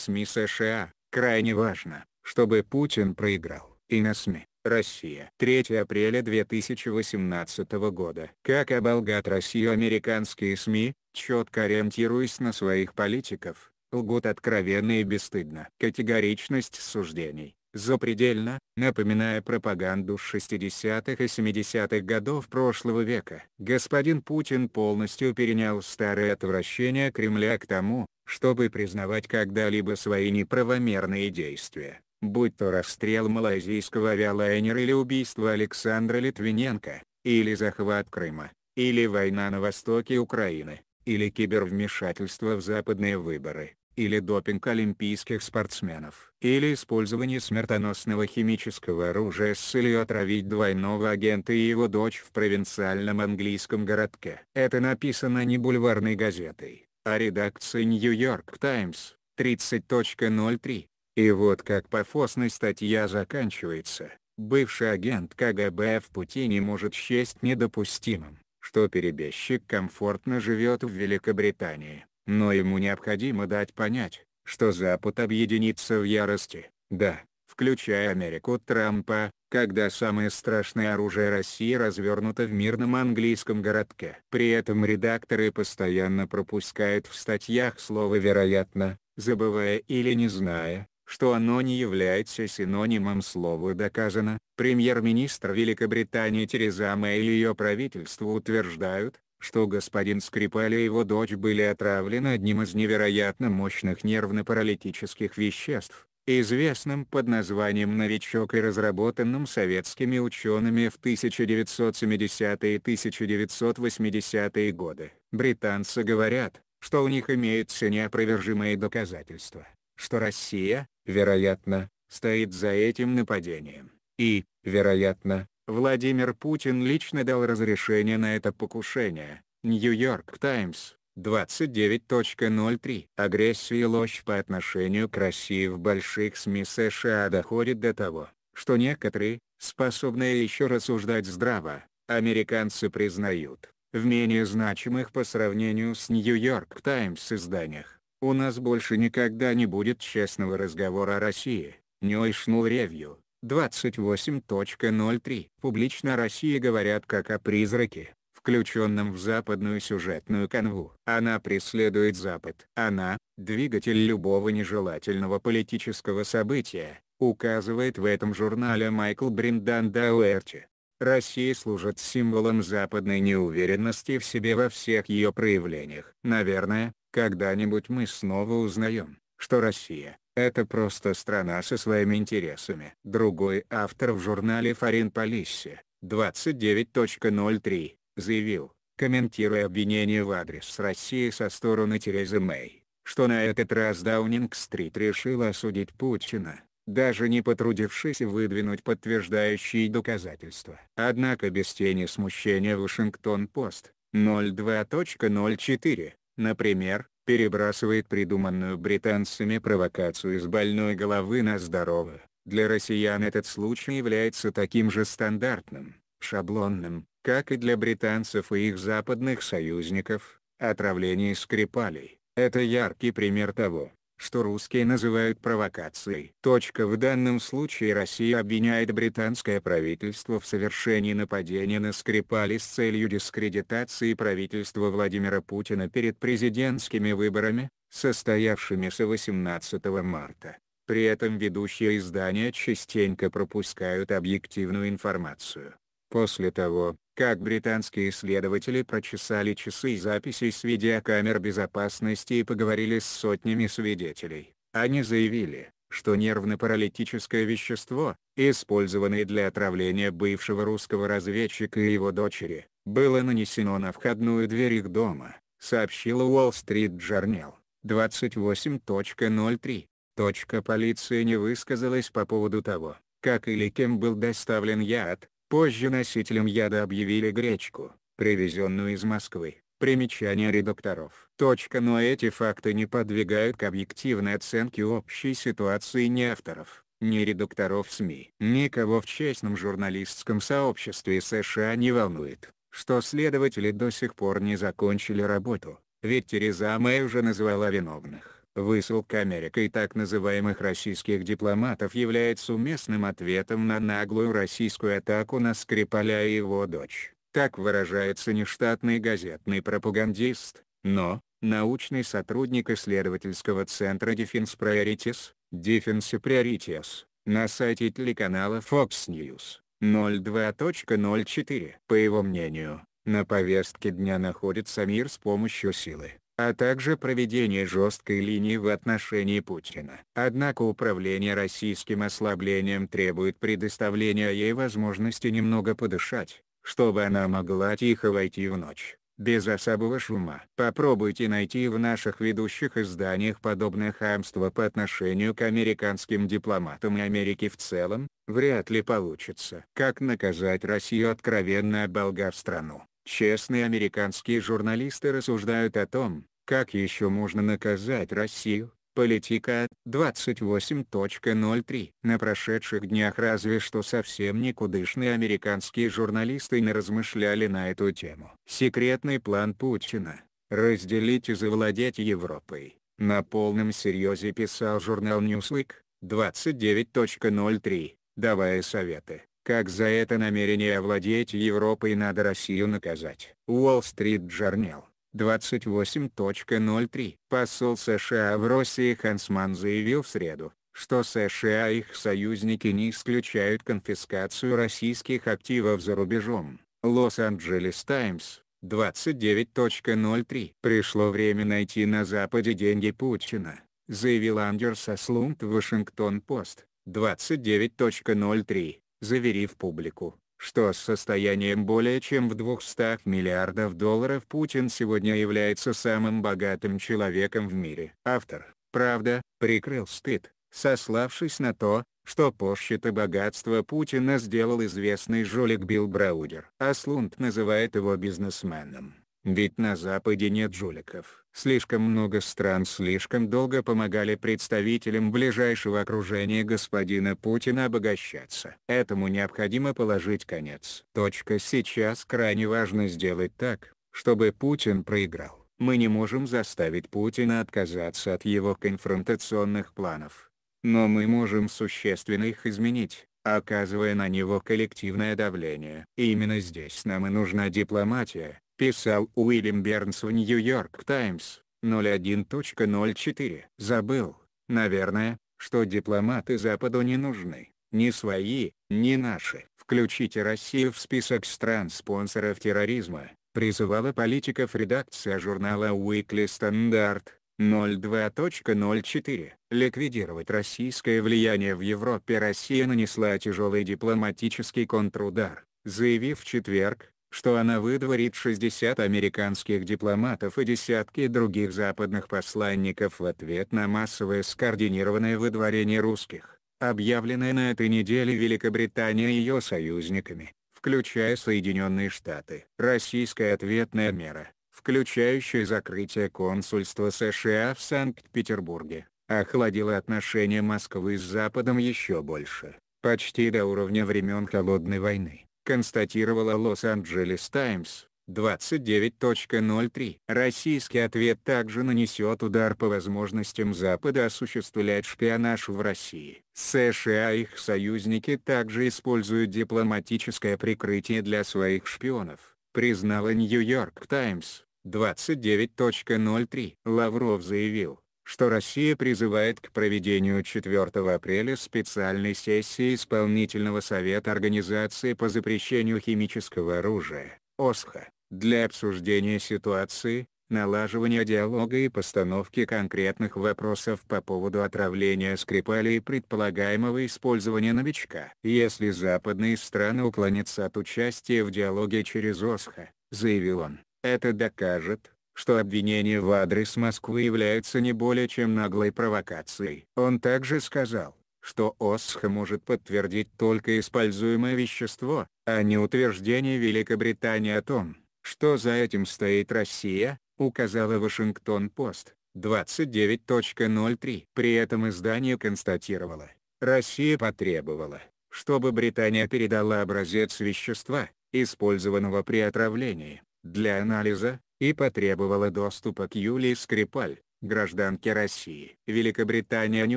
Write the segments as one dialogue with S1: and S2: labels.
S1: СМИ США, крайне важно, чтобы Путин проиграл, и на СМИ. Россия. 3 апреля 2018 года. Как оболгат Россию американские СМИ, четко ориентируясь на своих политиков, лгут откровенно и бесстыдно. Категоричность суждений запредельно, напоминая пропаганду 60-х и 70-х годов прошлого века. Господин Путин полностью перенял старое отвращение Кремля к тому, чтобы признавать когда-либо свои неправомерные действия, будь то расстрел малайзийского авиалайнера или убийство Александра Литвиненко, или захват Крыма, или война на востоке Украины, или кибервмешательство в западные выборы или допинг олимпийских спортсменов, или использование смертоносного химического оружия с целью отравить двойного агента и его дочь в провинциальном английском городке. Это написано не бульварной газетой, а редакцией New York Times. 30.03. И вот как пафосной статья заканчивается. Бывший агент КГБ в пути не может счесть недопустимым, что перебежчик комфортно живет в Великобритании но ему необходимо дать понять, что Запад объединится в ярости, да, включая Америку Трампа, когда самое страшное оружие России развернуто в мирном английском городке. При этом редакторы постоянно пропускают в статьях слово «вероятно», забывая или не зная, что оно не является синонимом слова «доказано». Премьер-министр Великобритании Тереза Мэй и ее правительство утверждают, что господин Скрипаль и его дочь были отравлены одним из невероятно мощных нервно-паралитических веществ, известным под названием «Новичок» и разработанным советскими учеными в 1970-е и 1980-е годы. Британцы говорят, что у них имеются неопровержимые доказательства, что Россия, вероятно, стоит за этим нападением. И, вероятно, Владимир Путин лично дал разрешение на это покушение. Нью-Йорк Таймс, 29.03. Агрессия и ложь по отношению к России в больших СМИ США доходит до того, что некоторые, способные еще рассуждать здраво, американцы признают, в менее значимых по сравнению с Нью-Йорк Таймс изданиях, у нас больше никогда не будет честного разговора о России, Нойшнл Ревью, 28.03. Публично России говорят как о призраке, включенном в западную сюжетную канву. Она преследует Запад. Она, двигатель любого нежелательного политического события, указывает в этом журнале Майкл Бриндан Дауэрти. Россия служит символом западной неуверенности в себе во всех ее проявлениях. Наверное, когда-нибудь мы снова узнаем, что Россия, это просто страна со своими интересами. Другой автор в журнале Foreign Policy 29.03 заявил, комментируя обвинения в адрес России со стороны Терезы Мэй, что на этот раз Даунинг-стрит решила осудить Путина, даже не потрудившись выдвинуть подтверждающие доказательства. Однако без тени смущения Вашингтон-Пост 02.04, например, перебрасывает придуманную британцами провокацию из больной головы на здоровую. Для россиян этот случай является таким же стандартным, шаблонным, как и для британцев и их западных союзников, отравление Скрипалей. Это яркий пример того, что русские называют провокацией. Точка в данном случае Россия обвиняет британское правительство в совершении нападения на Скрипали с целью дискредитации правительства Владимира Путина перед президентскими выборами, состоявшимися 18 марта. При этом ведущие издания частенько пропускают объективную информацию. После того, как британские исследователи прочесали часы и записи с видеокамер безопасности и поговорили с сотнями свидетелей. Они заявили, что нервно-паралитическое вещество, использованное для отравления бывшего русского разведчика и его дочери, было нанесено на входную дверь их дома, сообщила Уолл-стрит Джорнел. 28.03. Точка полиции не высказалась по поводу того, как или кем был доставлен яд, Позже носителем яда объявили гречку, привезенную из Москвы. Примечание редакторов. Точка, но эти факты не подвигают к объективной оценке общей ситуации ни авторов, ни редакторов СМИ. Никого в честном журналистском сообществе США не волнует, что следователи до сих пор не закончили работу, ведь Тереза Мэй уже назвала виновных. Высылка Америкой так называемых российских дипломатов является уместным ответом на наглую российскую атаку на Скрипаля и его дочь. Так выражается нештатный газетный пропагандист, но, научный сотрудник исследовательского центра Defense Priorities, Defense Priorities, на сайте телеканала Fox News, 02.04. По его мнению, на повестке дня находится мир с помощью силы а также проведение жесткой линии в отношении Путина. Однако управление российским ослаблением требует предоставления ей возможности немного подышать, чтобы она могла тихо войти в ночь, без особого шума. Попробуйте найти в наших ведущих изданиях подобное хамство по отношению к американским дипломатам и Америке в целом, вряд ли получится. Как наказать Россию откровенно оболгав страну? Честные американские журналисты рассуждают о том, как еще можно наказать Россию? Политика 28.03 На прошедших днях разве что совсем никудышные американские журналисты не размышляли на эту тему. Секретный план Путина – разделить и завладеть Европой. На полном серьезе писал журнал Newsweek 29.03, давая советы как за это намерение овладеть Европой надо Россию наказать. Wall Street Journal 28.03. Посол США в России Хансман заявил в среду, что США и их союзники не исключают конфискацию российских активов за рубежом. Лос-Анджелес Таймс, 29.03. Пришло время найти на Западе деньги Путина, заявил Андерс Аслунд в Вашингтон-Пост, 29.03, заверив публику что с состоянием более чем в 200 миллиардов долларов Путин сегодня является самым богатым человеком в мире. Автор, правда, прикрыл стыд, сославшись на то, что посчета богатства Путина сделал известный жулик Билл Браудер. Аслунд называет его бизнесменом. Ведь на Западе нет жуликов. Слишком много стран слишком долго помогали представителям ближайшего окружения господина Путина обогащаться. Этому необходимо положить конец. Точка сейчас крайне важно сделать так, чтобы Путин проиграл. Мы не можем заставить Путина отказаться от его конфронтационных планов. Но мы можем существенно их изменить оказывая на него коллективное давление. И именно здесь нам и нужна дипломатия, писал Уильям Бернс в Нью-Йорк Таймс, 01.04. Забыл, наверное, что дипломаты Западу не нужны, ни свои, ни наши. Включите Россию в список стран-спонсоров терроризма, призывала политиков редакция журнала Weekly Standard. 02.04. Ликвидировать российское влияние в Европе Россия нанесла тяжелый дипломатический контрудар, заявив в четверг, что она выдворит 60 американских дипломатов и десятки других западных посланников в ответ на массовое скоординированное выдворение русских, объявленное на этой неделе Великобритания и ее союзниками, включая Соединенные Штаты. Российская ответная мера, включающая закрытие консульства США в Санкт-Петербурге, охладила отношения Москвы с Западом еще больше, почти до уровня времен Холодной войны констатировала Лос-Анджелес Таймс. 29.03. Российский ответ также нанесет удар по возможностям Запада осуществлять шпионаж в России. США и их союзники также используют дипломатическое прикрытие для своих шпионов, признала Нью-Йорк Таймс. 29.03. Лавров заявил, что Россия призывает к проведению 4 апреля специальной сессии Исполнительного совета Организации по запрещению химического оружия, ОСХА, для обсуждения ситуации, налаживания диалога и постановки конкретных вопросов по поводу отравления Скрипаля и предполагаемого использования новичка. Если западные страны уклонятся от участия в диалоге через ОСХА, заявил он, это докажет, что обвинение в адрес Москвы является не более чем наглой провокацией. Он также сказал, что ОСХ может подтвердить только используемое вещество, а не утверждение Великобритании о том, что за этим стоит Россия, указала Вашингтон-Пост, 29.03. При этом издание констатировало, Россия потребовала, чтобы Британия передала образец вещества, использованного при отравлении, для анализа, и потребовала доступа к Юлии Скрипаль, гражданке России. Великобритания не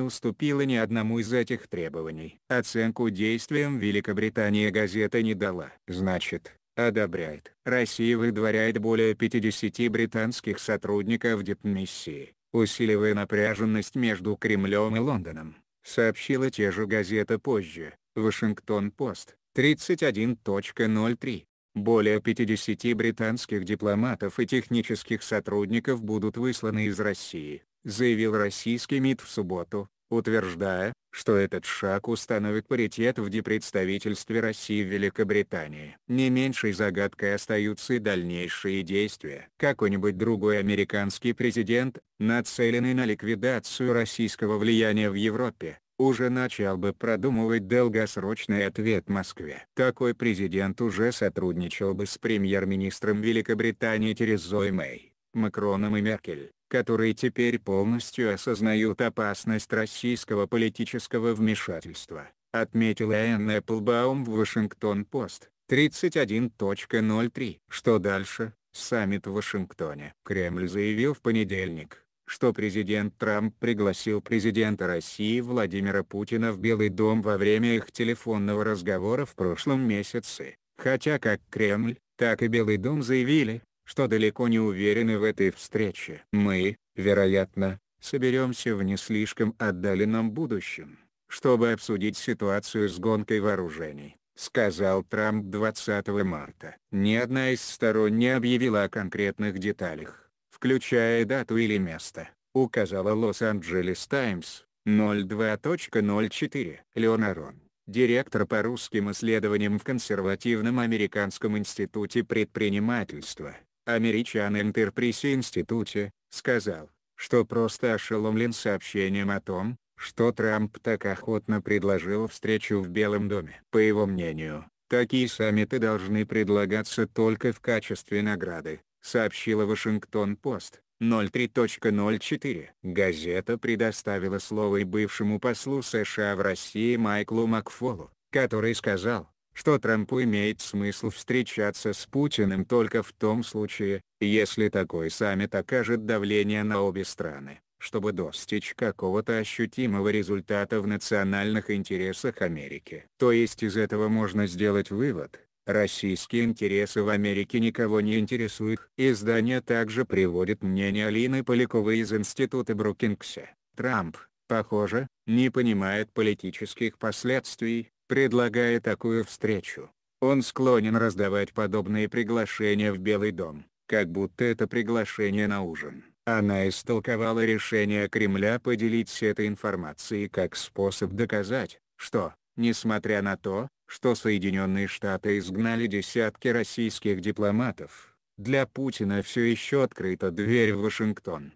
S1: уступила ни одному из этих требований. Оценку действиям Великобритании газета не дала. Значит, одобряет. Россия выдворяет более 50 британских сотрудников дипмиссии, усиливая напряженность между Кремлем и Лондоном, сообщила те же газета позже, Вашингтон-Пост, 31.03. Более 50 британских дипломатов и технических сотрудников будут высланы из России, заявил российский МИД в субботу, утверждая, что этот шаг установит паритет в депредставительстве России в Великобритании. Не меньшей загадкой остаются и дальнейшие действия. Какой-нибудь другой американский президент, нацеленный на ликвидацию российского влияния в Европе, уже начал бы продумывать долгосрочный ответ Москве. Такой президент уже сотрудничал бы с премьер-министром Великобритании Терезой Мэй, Макроном и Меркель, которые теперь полностью осознают опасность российского политического вмешательства, отметила Энн Эпплбаум в Вашингтон-Пост, 31.03. Что дальше? Саммит в Вашингтоне. Кремль заявил в понедельник что президент Трамп пригласил президента России Владимира Путина в Белый дом во время их телефонного разговора в прошлом месяце, хотя как Кремль, так и Белый дом заявили, что далеко не уверены в этой встрече. Мы, вероятно, соберемся в не слишком отдаленном будущем, чтобы обсудить ситуацию с гонкой вооружений сказал Трамп 20 марта. Ни одна из сторон не объявила о конкретных деталях включая дату или место, указала Лос-Анджелес Таймс, 02.04, Леонарон, директор по русским исследованиям в Консервативном американском институте предпринимательства, American Enterprise Институте, сказал, что просто ошеломлен сообщением о том, что Трамп так охотно предложил встречу в Белом доме. По его мнению, такие саммиты должны предлагаться только в качестве награды, сообщила Вашингтон-Пост. 03.04. Газета предоставила слово и бывшему послу США в России Майклу Макфолу, который сказал, что Трампу имеет смысл встречаться с Путиным только в том случае, если такой саммит окажет давление на обе страны, чтобы достичь какого-то ощутимого результата в национальных интересах Америки. То есть из этого можно сделать вывод, Российские интересы в Америке никого не интересуют. Издание также приводит мнение Алины Поляковой из Института Брукингса. Трамп, похоже, не понимает политических последствий, предлагая такую встречу. Он склонен раздавать подобные приглашения в Белый дом, как будто это приглашение на ужин. Она истолковала решение Кремля поделить поделиться этой информацией как способ доказать, что, несмотря на то, что Соединенные Штаты изгнали десятки российских дипломатов, для Путина все еще открыта дверь в Вашингтон.